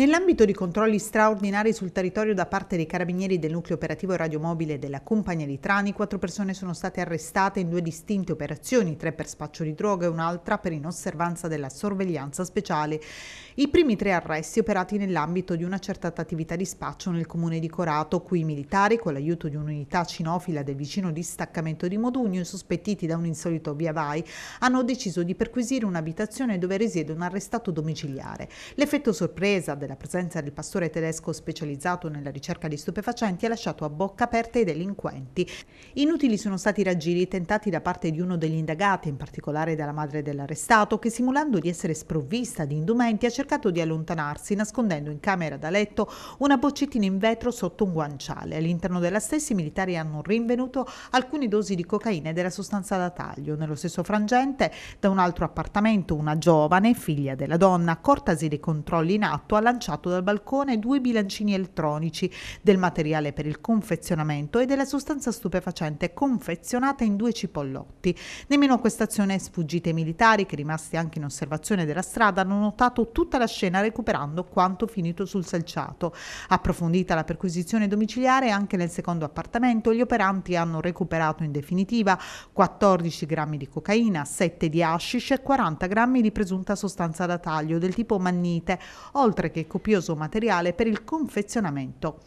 Nell'ambito di controlli straordinari sul territorio da parte dei carabinieri del nucleo operativo radiomobile della Compagnia di Trani, quattro persone sono state arrestate in due distinte operazioni, tre per spaccio di droga e un'altra per inosservanza della sorveglianza speciale. I primi tre arresti operati nell'ambito di una accertata attività di spaccio nel comune di Corato, cui i militari, con l'aiuto di un'unità cinofila del vicino distaccamento di Modugno, sospettiti da un insolito via vai, hanno deciso di perquisire un'abitazione dove risiede un arrestato domiciliare. L'effetto sorpresa del la presenza del pastore tedesco specializzato nella ricerca di stupefacenti ha lasciato a bocca aperta i delinquenti. Inutili sono stati i raggiri tentati da parte di uno degli indagati, in particolare dalla madre dell'arrestato, che simulando di essere sprovvista di indumenti ha cercato di allontanarsi nascondendo in camera da letto una boccettina in vetro sotto un guanciale. All'interno della stessa i militari hanno rinvenuto alcune dosi di cocaina e della sostanza da taglio. Nello stesso frangente, da un altro appartamento, una giovane, figlia della donna, accortasi dei controlli in atto, alla lanciato dal balcone due bilancini elettronici, del materiale per il confezionamento e della sostanza stupefacente confezionata in due cipollotti. Nemmeno questa azione è sfuggita ai militari, che rimasti anche in osservazione della strada, hanno notato tutta la scena recuperando quanto finito sul selciato. Approfondita la perquisizione domiciliare anche nel secondo appartamento, gli operanti hanno recuperato in definitiva 14 grammi di cocaina, 7 di hashish e 40 grammi di presunta sostanza da taglio del tipo mannite, oltre che copioso materiale per il confezionamento.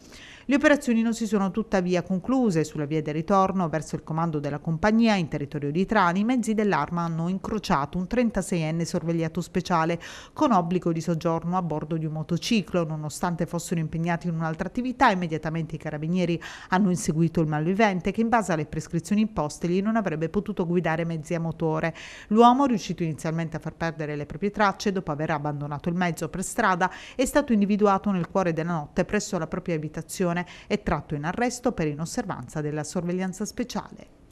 Le operazioni non si sono tuttavia concluse. Sulla via del ritorno verso il comando della compagnia in territorio di Trani, i mezzi dell'arma hanno incrociato un 36enne sorvegliato speciale con obbligo di soggiorno a bordo di un motociclo. Nonostante fossero impegnati in un'altra attività, immediatamente i carabinieri hanno inseguito il malvivente che in base alle prescrizioni imposte gli non avrebbe potuto guidare mezzi a motore. L'uomo, riuscito inizialmente a far perdere le proprie tracce dopo aver abbandonato il mezzo per strada, è stato individuato nel cuore della notte presso la propria abitazione e tratto in arresto per inosservanza della sorveglianza speciale.